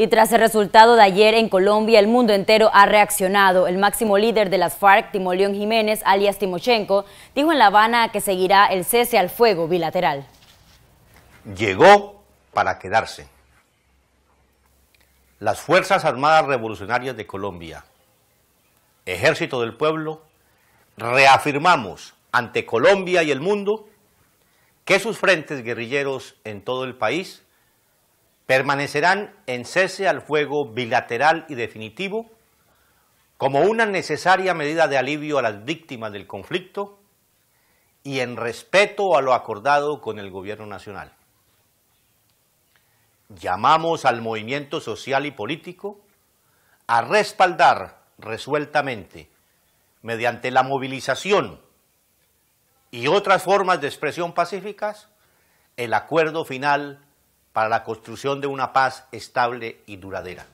Y tras el resultado de ayer en Colombia, el mundo entero ha reaccionado. El máximo líder de las FARC, Timoleón Jiménez, alias Timochenko, dijo en La Habana que seguirá el cese al fuego bilateral. Llegó para quedarse. Las Fuerzas Armadas Revolucionarias de Colombia, Ejército del Pueblo, reafirmamos ante Colombia y el mundo que sus frentes guerrilleros en todo el país permanecerán en cese al fuego bilateral y definitivo como una necesaria medida de alivio a las víctimas del conflicto y en respeto a lo acordado con el Gobierno Nacional. Llamamos al movimiento social y político a respaldar resueltamente, mediante la movilización y otras formas de expresión pacíficas, el acuerdo final para la construcción de una paz estable y duradera.